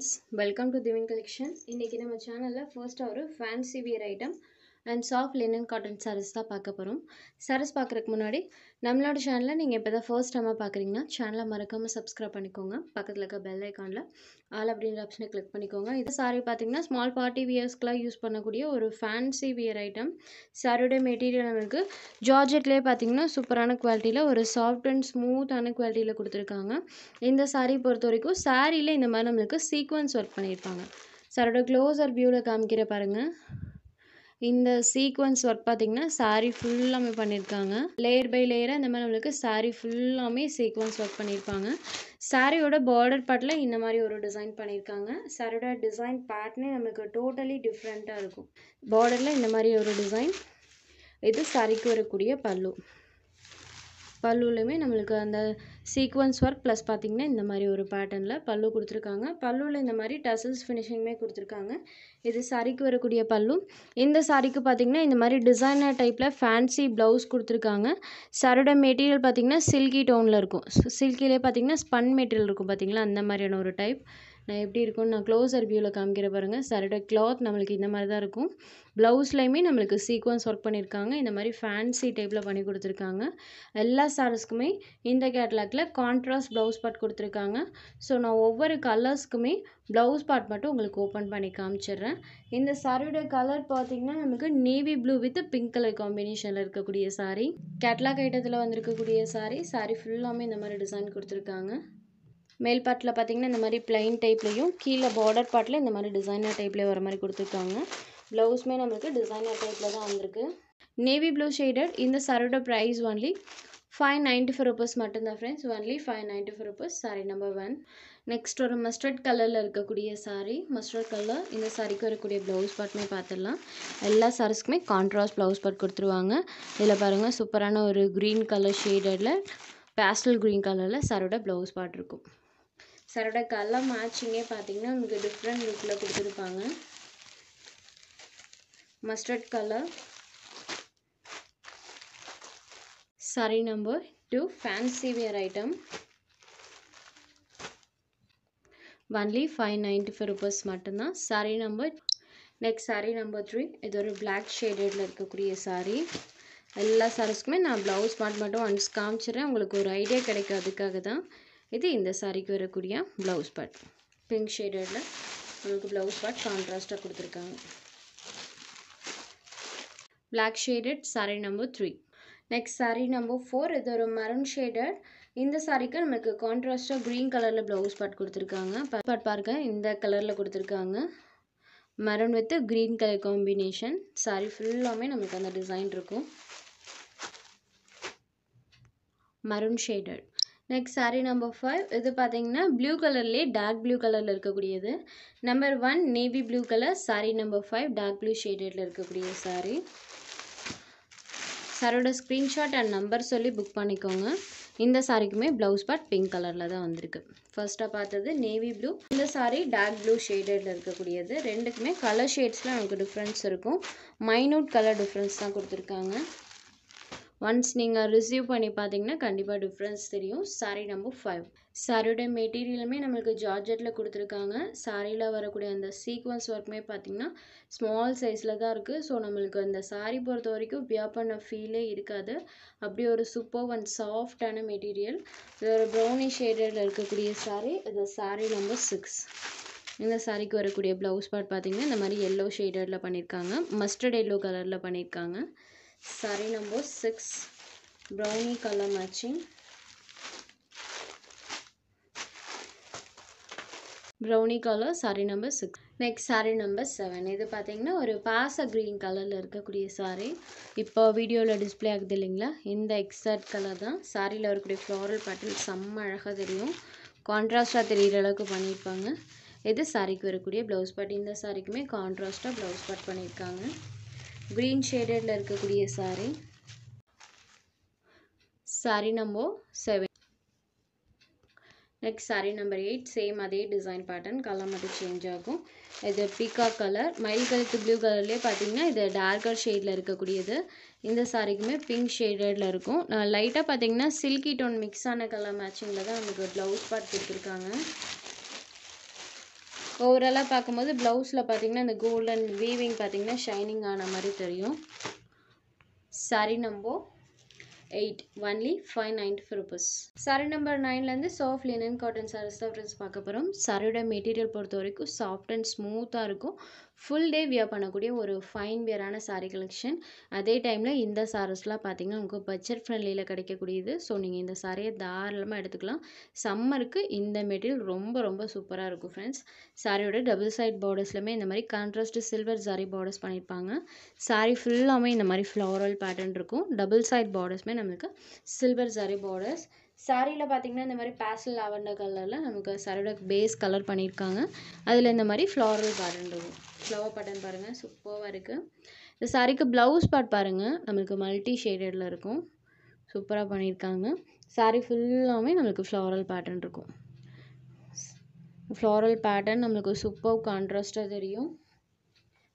friends welcome to divine collection இன்றைக்கி நம்ம சேனலில் ஃபர்ஸ்ட் ஒரு fancy wear item and soft linen cotton saris தான் பார்க்க போகிறோம் சாரீஸ் பார்க்குறக்கு முன்னாடி நம்மளோட சேனலில் நீங்கள் இப்போ தான் ஃபர்ஸ்ட் டைமாக பார்க்குறீங்கன்னா சேனலை மறக்காமல் சப்ஸ்கிரைப் பண்ணிக்கோங்க பக்கத்தில் இருக்க பெல் ஐக்கானில் ஆல் அப்படின்ற ஆப்ஷனை கிளிக் பண்ணிக்கோங்க இது சாரீ பார்த்தீங்கன்னா ஸ்மால் பார்ட்டி வியர்ஸ்க்குலாம் யூஸ் பண்ணக்கூடிய ஒரு ஃபேன்சி வியர் ஐட்டம் சாரியோட மெட்டீரியல் நம்மளுக்கு ஜார்ஜெட்லேயே பார்த்தீங்கன்னா சூப்பரான குவாலிட்டியில் ஒரு சாஃப்ட் அண்ட் ஸ்மூத்தான குவாலிட்டியில் கொடுத்துருக்காங்க இந்த சாரீ பொறுத்த வரைக்கும் சாரியில் இந்த மாதிரி நம்மளுக்கு சீக்வன்ஸ் ஒர்க் பண்ணியிருப்பாங்க சாரோட க்ளோஸர் வியூவில் காமிக்கிற பாருங்கள் இந்த சீக்வன்ஸ் ஒர்க் பார்த்தீங்கன்னா சாரீ ஃபுல்லாமே பண்ணியிருக்காங்க லேயர் பை லேயராக இந்த மாதிரி நம்மளுக்கு சாரீ ஃபுல்லாமே சீக்வன்ஸ் ஒர்க் பண்ணியிருப்பாங்க சாரியோட பார்டர் பார்ட்டில் இந்த மாதிரி ஒரு டிசைன் பண்ணியிருக்காங்க சாரியோட டிசைன் பேட்னே நம்மளுக்கு டோட்டலி டிஃப்ரெண்ட்டாக இருக்கும் பார்டரில் இந்த மாதிரி ஒரு டிசைன் இது சாரிக்கு வரக்கூடிய பல்லு பல்லுலையுமே நம்மளுக்கு அந்த சீக்வன்ஸ் ஒர்க் ப்ளஸ் பார்த்திங்கன்னா இந்த மாதிரி ஒரு பேட்டர்னில் பல்லு கொடுத்துருக்காங்க பல்லுவில் இந்த மாதிரி டசல்ஸ் ஃபினிஷிங்குமே கொடுத்துருக்காங்க இது சாரிக்கு வரக்கூடிய பல்லு இந்த சாரிக்கு பார்த்திங்கன்னா இந்த மாதிரி டிசைனர் டைப்பில் ஃபேன்சி ப்ளவுஸ் கொடுத்துருக்காங்க சாரோட மெட்டீரியல் பார்த்திங்கன்னா சில்கி டோனில் இருக்கும் சில்கிலே பார்த்திங்கன்னா ஸ்பன் மெட்டீரியல் இருக்கும் பார்த்திங்களா அந்த மாதிரியான ஒரு டைப் எப்படி இருக்கும்னு நான் க்ளோஸர் வியூவில் காமிக்கிற பாருங்கள் சரோட கிளாத் நம்மளுக்கு இந்த மாதிரி தான் இருக்கும் ப்ளவுஸ்லையுமே நம்மளுக்கு சீக்வன்ஸ் ஒர்க் பண்ணியிருக்காங்க இந்த மாதிரி ஃபேன்சி டைப்பில் பண்ணி கொடுத்துருக்காங்க எல்லா சாரீஸ்க்குமே இந்த கேட்லாக்ல கான்ட்ராஸ்ட் ப்ளவுஸ் பார்ட் கொடுத்துருக்காங்க ஸோ நான் ஒவ்வொரு கலர்ஸ்க்குமே ப்ளவுஸ் பார்ட் மட்டும் உங்களுக்கு ஓப்பன் பண்ணி காமிச்சிடுறேன் இந்த சாரியோட கலர் பார்த்திங்கன்னா நமக்கு navy blue with pink colour காம்பினேஷனில் இருக்கக்கூடிய சாரீ கேட்லாக் ஐட்டத்தில் வந்திருக்கக்கூடிய சாரீ சாரீ ஃபுல்லாமே இந்த மாதிரி டிசைன் கொடுத்துருக்காங்க மேல் பாட்டில் பார்த்திங்கன்னா இந்த மாதிரி பிளைன் டைப்லேயும் கீழே பார்டர் பாட்டில் இந்த மாதிரி டிசைனர் டைப்லேயே வர மாதிரி கொடுத்துருக்காங்க ப்ளவுஸுமே நம்மளுக்கு டிசைனர் டைப்பில் தான் வந்திருக்கு நேவி ப்ளூ ஷேடட் இந்த சாரோட price only five ninety five rupees மட்டும்தான் friends only five ninety four rupees sari number one next ஒரு மஸ்டர்ட் கலரில் இருக்கக்கூடிய சாரி மஸ்டர்ட் கலர் இந்த சாரீக்கு வரக்கூடிய ப்ளவுஸ் பார்ட்மே பார்த்துடலாம் எல்லா சாரீஸ்க்குமே கான்ட்ராஸ்ட் ப்ளவுஸ் பார்ட் கொடுத்துருவாங்க இதில் பாருங்கள் சூப்பரான ஒரு க்ரீன் கலர் ஷேடடில் பேஸ்டல் க்ரீன் கலரில் சாரோட ப்ளவுஸ் பார்ட் இருக்கும் சரோட கலர் மேட்சிங்கே பார்த்தீங்கன்னா உங்களுக்கு டிஃப்ரெண்ட் லுக்கில் கொடுத்துருப்பாங்க mustard colour sari number two fancy wear item only five ninety five rupees மட்டும்தான் sari number next sari number three இது ஒரு பிளாக் ஷேடடில் இருக்கக்கூடிய சாரீ எல்லா சாரீஸ்க்குமே நான் ப்ளவுஸ் பார்ட் மட்டும் ஒன்ஸ் காமிச்சிடுறேன் உங்களுக்கு ஒரு ஐடியா கிடைக்கும் அதுக்காக தான் இது இந்த சாரிக்கு வரக்கூடிய ப்ளவுஸ் பாட் பிங்க் ஷேடடில் உங்களுக்கு ப்ளவுஸ் பாட் கான்ட்ராஸ்ட்டாக கொடுத்துருக்காங்க black shaded sari number three next sari number four இது ஒரு மரன் ஷேடட் இந்த சாரீக்கு நமக்கு கான்ட்ராஸ்டாக க்ரீன் கலரில் ப்ளவுஸ் பாட் கொடுத்துருக்காங்க பாட் பாருங்க இந்த கலரில் கொடுத்துருக்காங்க maroon with green colour combination sari ஃபுல்லாமே நமக்கு அந்த டிசைன் இருக்கும் maroon shaded next sari number five இது பார்த்தீங்கன்னா ப்ளூ கலர்லேயே டார்க் ப்ளூ கலரில் இருக்கக்கூடியது number one navy blue colour sari number five dark blue ஷேடடில் இருக்கக்கூடிய சாரீ சாரோட ஸ்க்ரீன்ஷாட் அண்ட் நம்பர் சொல்லி புக் பண்ணிக்கோங்க இந்த சாரிக்குமே ப்ளவுஸ் பார்ட் பிங்க் கலரில் தான் வந்திருக்கு ஃபர்ஸ்ட்டாக பார்த்தது நேவி ப்ளூ இந்த சாரீ டார்க் ப்ளூ ஷேடடில் இருக்கக்கூடியது ரெண்டுக்குமே கலர் ஷேட்ஸில் நமக்கு டிஃப்ரென்ஸ் இருக்கும் மைனூட் கலர் டிஃப்ரென்ஸ் தான் கொடுத்துருக்காங்க ஒன்ஸ் நீங்கள் ரிசீவ் பண்ணி பார்த்தீங்கன்னா கண்டிப்பாக டிஃப்ரென்ஸ் தெரியும் சாரீ நம்பர் ஃபைவ் சாரியோட மெட்டீரியலுமே நம்மளுக்கு ஜார்ஜெட்டில் கொடுத்துருக்காங்க சாரியில் வரக்கூடிய அந்த சீக்வன்ஸ் ஒர்க்குமே பார்த்திங்கன்னா ஸ்மால் சைஸில் தான் இருக்குது ஸோ நம்மளுக்கு அந்த சாரி பொறுத்த வரைக்கும் வியர் பண்ண ஃபீலே இருக்காது அப்படி ஒரு சூப்பர் அண்ட் சாஃப்டான மெட்டீரியல் இது ஒரு ப்ரௌனி ஷேடடில் இருக்கக்கூடிய சாரி இது சாரி நம்பர் சிக்ஸ் இந்த சாரிக்கு வரக்கூடிய ப்ளவுஸ் பார்ட் பார்த்திங்கன்னா இந்த மாதிரி எல்லோ ஷேடடில் பண்ணியிருக்காங்க மஸ்டர்ட் எல்லோ கலரில் பண்ணியிருக்காங்க sari number six browny color matching browny colour sari number six next sari number seven இது பார்த்தீங்கன்னா ஒரு பாச க்ரீன் கலரில் இருக்கக்கூடிய சாரீ இப்போ வீடியோவில் டிஸ்பிளே ஆகுது இல்லைங்களா இந்த எக்ஸாக்ட் கலர் தான் சாரியில் இருக்கக்கூடிய ஃப்ளோரல் பேட்டர்ன் செம்ம அழகாக தெரியும் கான்ட்ராஸ்டாக தெரிகிற அளவுக்கு பண்ணியிருப்பாங்க இது சாரிக்கு வரக்கூடிய ப்ளவுஸ் பட் இந்த சாரிக்குமே கான்ட்ராஸ்ட்டாக ப்ளவுஸ் பட் பண்ணியிருக்காங்க க்ரீன் ஷேடடில் இருக்கக்கூடிய sari sari number seven next sari number eight same அதே டிசைன் பேட்டர்ன் கலர் மட்டும் சேஞ்ச் ஆகும் இது பீகா கலர் மயில் கழுத்து ப்ளூ கலர்லேயே பார்த்தீங்கன்னா இது டார்க்கர் ஷேடில் இருக்கக்கூடியது இந்த சாரீக்குமே பிங்க் ஷேடடில் இருக்கும் லைட்டாக பார்த்தீங்கன்னா சில்கி டோன் மிக்ஸ் ஆன கலர் மேட்சிங்கில் தான் நமக்கு ப்ளவுஸ் பார்ட் கொடுத்துருக்காங்க ஓவராலாக பார்க்கும்போது ப்ளவுஸில் பார்த்தீங்கன்னா இந்த கோல்டன் வீவிங் பார்த்தீங்கன்னா ஷைனிங் ஆன மாதிரி தெரியும் sari number eight only five ninety five rupees sari number நைன்லேருந்து சாஃப்ட் லினன் காட்டன் சாரீஸ் தான் ஃப்ரெண்ட்ஸ் பார்க்க போகிறோம் சாரியோட மெட்டீரியல் பொறுத்த வரைக்கும் சாஃப்ட் அண்ட் ஸ்மூத்தாக இருக்கும் ஃபுல் டே வியர் பண்ணக்கூடிய ஒரு ஃபைன் வியரான சாரீ கலெக்ஷன் அதே டைமில் இந்த சாரீஸ்லாம் பார்த்தீங்கன்னா உங்களுக்கு பட்ஜெட் ஃப்ரெண்ட்லியில் கிடைக்கக்கூடியது ஸோ நீங்கள் இந்த சாரியை தாராளமாக எடுத்துக்கலாம் சம்மருக்கு இந்த மெட்டீரியல் ரொம்ப ரொம்ப சூப்பராக இருக்கும் ஃப்ரெண்ட்ஸ் சாரியோட டபுள் சைட் பார்டர்ஸ்லையுமே இந்த மாதிரி கான்ட்ராஸ்ட் சில்வர் சாரி பார்டர்ஸ் பண்ணியிருப்பாங்க சாரி ஃபுல்லாமே இந்த மாதிரி ஃப்ளோரல் பேட்டர்ன் இருக்கும் டபுள் சைட் பார்டர்ஸ்மே நம்மளுக்கு சில்வர் சாரி பார்டர்ஸ் சாரியில் பார்த்திங்கன்னா இந்த மாதிரி பேஸ்டல் லாவெண்டர் கலரில் நமக்கு சாரியோட பேஸ் கலர் பண்ணியிருக்காங்க அதில் இந்த மாதிரி ஃப்ளோரல் பேட்டர்ன் இருக்கும் ஃப்ளவர் பட்டன் பாருங்கள் சூப்பராக இருக்குது இந்த சாரீக்கு ப்ளவுஸ் பார்ட் பாருங்கள் நம்மளுக்கு மல்டி ஷேடடில் இருக்கும் சூப்பராக பண்ணியிருக்காங்க சாரி ஃபுல்லாகவே நம்மளுக்கு ஃப்ளாரல் பேட்டர்ன் இருக்கும் ஃப்ளாரல் பேட்டர்ன் நம்மளுக்கு சூப்பர் கான்ட்ராஸ்ட்டாக தெரியும்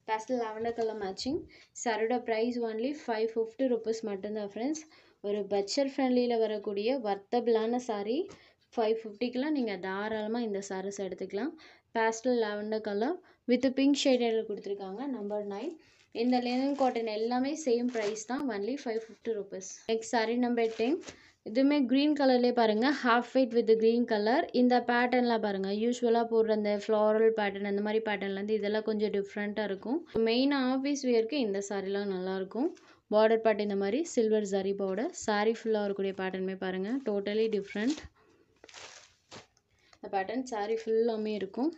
பேஸ்டல் லாவெண்டர் கலர் மேட்சிங் சாரியோட price only five fifty rupees மட்டும்தான் ஃப்ரெண்ட்ஸ் ஒரு பட்ஜெட் ஃப்ரெண்ட்லியில் வரக்கூடிய வர்த்தபிளான சாரீ ஃபைவ் ஃபிஃப்டிக்கெலாம் நீங்கள் தாராளமாக இந்த சாரீஸ் எடுத்துக்கலாம் pastel lavender colour with pink ஷேடடில் கொடுத்துருக்காங்க நம்பர் நைன் இந்த லெனன் காட்டன் எல்லாமே சேம் ப்ரைஸ் தான் only five fifty rupees next sari number ten இதுவுமே க்ரீன் கலர்லேயே பாருங்கள் half white with green colour இந்த பேட்டர்ன்லாம் பாருங்கள் யூஸ்வலாக போடுற அந்த ஃப்ளாரல் பேட்டர்ன் அந்த மாதிரி பேட்டர்ன்லேருந்து இதெல்லாம் கொஞ்சம் டிஃப்ரெண்ட்டாக இருக்கும் மெயினாக ஆஃபீஸ் வியருக்கு இந்த சாரீலாம் நல்லாயிருக்கும் பார்டர் பாட்டு இந்த மாதிரி சில்வர் ஜரி பார்டர் சாரீ ஃபுல்லாக இருக்கக்கூடிய பேட்டர்னுமே பாருங்கள் டோட்டலி டிஃப்ரெண்ட் இந்த பேட்டர்ன் சாரீ ஃபுல்லாமே இருக்கும்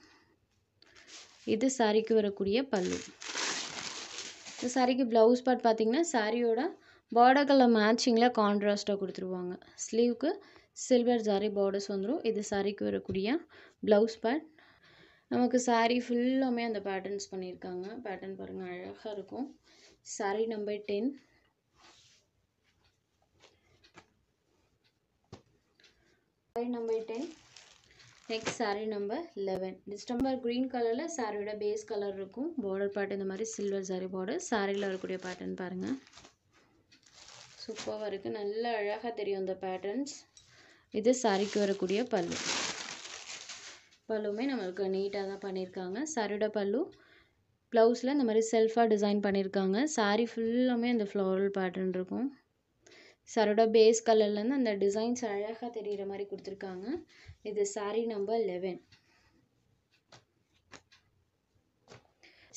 இது சாரீக்கு வரக்கூடிய பல்லு இந்த சாரீக்கு ப்ளவுஸ் பார்ட் பார்த்தீங்கன்னா சாரியோட பார்டர் கலர் மேட்சிங்கில் கான்ட்ராஸ்ட்டாக கொடுத்துருவாங்க ஸ்லீவுக்கு சில்வர் சாரீ பார்டர்ஸ் வந்துடும் இது சாரீக்கு வரக்கூடிய ப்ளவுஸ் பேட் நமக்கு சாரீ ஃபுல்லாமே அந்த பேட்டர்ன்ஸ் பண்ணியிருக்காங்க பேட்டர்ன் பாருங்கள் அழகாக இருக்கும் sari number ten sari number ten next sari number eleven distemper green கலரில் சாரியோட பேஸ் கலர் இருக்கும் பார்டர் பாட்டு இந்த மாதிரி சில்வர் சாரி பார்டர் சாரியில் வரக்கூடிய பேட்டர்ன் பாருங்கள் சூப்பராக இருக்குது நல்ல அழகாக தெரியும் இந்த பேட்டர்ன்ஸ் இது சாரிக்கு வரக்கூடிய பல்லு பல்லுமே நம்மளுக்கு நீட்டாக தான் பண்ணியிருக்காங்க சாரியோட பல்லு ப்ளவுஸில் இந்த மாதிரி செல்ஃபாக டிசைன் பண்ணியிருக்காங்க சாரி ஃபுல்லாமே அந்த ஃப்ளோரல் பேட்டர்ன் இருக்கும் சாரோட பேஸ் கலர்லேருந்து அந்த டிசைன்ஸ் அழகாக தெரிகிற மாதிரி கொடுத்துருக்காங்க இது சாரீ நம்பர் லெவன்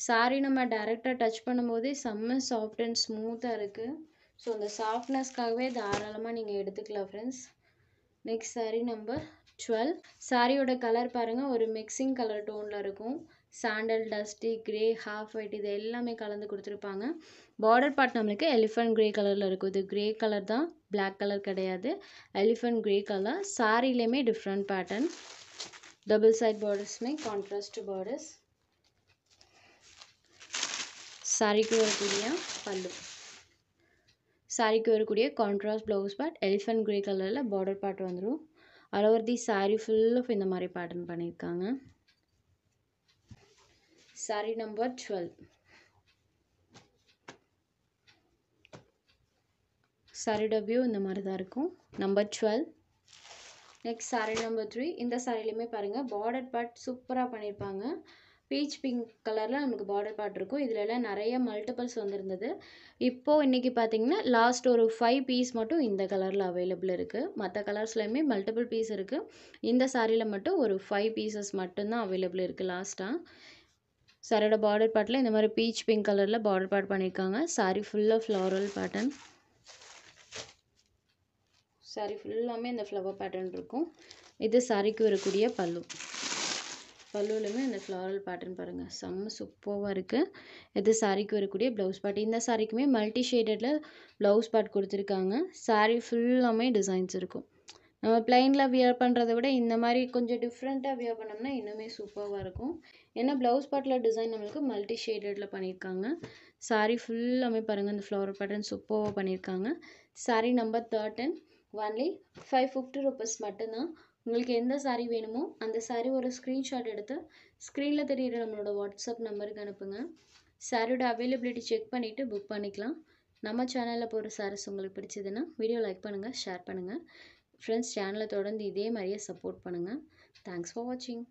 சாரீ நம்ம டேரெக்டாக டச் பண்ணும்போதே செம்ம சாஃப்ட் அண்ட் ஸ்மூத்தாக இருக்குது ஸோ அந்த சாஃப்ட்னஸ்க்காகவே தாராளமாக நீங்கள் எடுத்துக்கலாம் friends next sari number twelve சாரியோட கலர் பாருங்கள் ஒரு மிக்சிங் கலர் டோனில் இருக்கும் sandal dusty grey half white இது எல்லாமே கலந்து கொடுத்துருப்பாங்க பார்டர் பார்ட் நம்மளுக்கு எலிஃபென்ட் க்ரே கலரில் இருக்கும் இது க்ரே கலர் தான் பிளாக் கலர் கிடையாது எலிஃபண்ட் க்ரே கலர் சாரீலேயுமே டிஃப்ரெண்ட் பேட்டர்ன் டபுள் சைட் பார்டர்ஸ்மே கான்ட்ராஸ்ட் பார்டர்ஸ் சாரிக்கு வரக்கூடிய பல்லு சாரிக்கு வரக்கூடிய contrast blouse part elephant grey கலரில் பார்டர் பார்ட் வந்துடும் all sari the full of இந்த மாதிரி பேட்டர்ன் பண்ணியிருக்காங்க saree நம்பர் 12 saree W இந்த மாதிரி தான் இருக்கும் number twelve next sari number three இந்த சாரிலையுமே பாருங்கள் பார்டர் பார்ட் சூப்பராக பண்ணியிருப்பாங்க பீச் பிங்க் கலரில் நமக்கு பார்டர் பார்ட் இருக்கும் இதில் நிறைய மல்டிபிள்ஸ் வந்துருந்தது இப்போது இன்றைக்கி பார்த்தீங்கன்னா லாஸ்ட் ஒரு ஃபைவ் பீஸ் மட்டும் இந்த கலரில் அவைலபிள் இருக்குது மற்ற கலர்ஸ்லையுமே மல்டிபிள் பீஸ் இருக்குது இந்த சாரியில் மட்டும் ஒரு ஃபைவ் பீசஸ் மட்டும்தான் அவைலபிள் இருக்குது லாஸ்ட்டாக சாரோட பார்டர் பாட்டில் இந்த மாதிரி பீச் பிங்க் கலரில் பார்டர் பாட் பண்ணியிருக்காங்க சாரீ ஃபுல்லாக ஃப்ளாரல் பேட்டர்ன் சாரி ஃபுல்லாமே இந்த ஃப்ளவர் பேட்டர்ன் இருக்கும் இது சாரீக்கு வரக்கூடிய பல்லு பல்லுலையுமே அந்த ஃப்ளாரல் பேட்டர்ன் பாருங்கள் செம்ம சூப்பராக இருக்குது இது சாரீக்கு வரக்கூடிய ப்ளவுஸ் பார்ட் இந்த சாரீக்குமே மல்டி ஷேடடில் ப்ளவுஸ் பாட் கொடுத்துருக்காங்க சாரி ஃபுல்லாமே டிசைன்ஸ் இருக்கும் நம்ம பிளைனில் வியர் பண்ணுறத விட இந்த மாதிரி கொஞ்சம் டிஃப்ரெண்ட்டாக வியர் பண்ணோம்னா இன்னுமே சூப்பராக இருக்கும் ஏன்னா ப்ளவுஸ் பாட்டில் டிசைன் நம்மளுக்கு மல்டி ஷேடடில் பண்ணியிருக்காங்க சாரீ ஃபுல்லாமே பாருங்கள் இந்த ஃப்ளவர் பேட்டர்ன் சூப்பராக பண்ணியிருக்காங்க sari number thirteen only five fifty rupees மட்டும்தான் உங்களுக்கு எந்த சாரீ வேணுமோ அந்த சாரீ ஒரு ஸ்க்ரீன்ஷாட் எடுத்து ஸ்க்ரீனில் தெரிகிற நம்மளோட வாட்ஸ்அப் நம்பருக்கு அனுப்புங்க சாரியோட அவைலபிலிட்டி செக் பண்ணிவிட்டு புக் பண்ணிக்கலாம் நம்ம சேனலில் போகிற சாரீஸ் உங்களுக்கு பிடிச்சதுன்னா வீடியோ லைக் பண்ணுங்கள் ஷேர் பண்ணுங்கள் ஃப்ரெண்ட்ஸ் சேனலை தொடர்ந்து இதே மாதிரியே சப்போர்ட் பண்ணுங்கள் தேங்க்ஸ் ஃபார் வாட்சிங்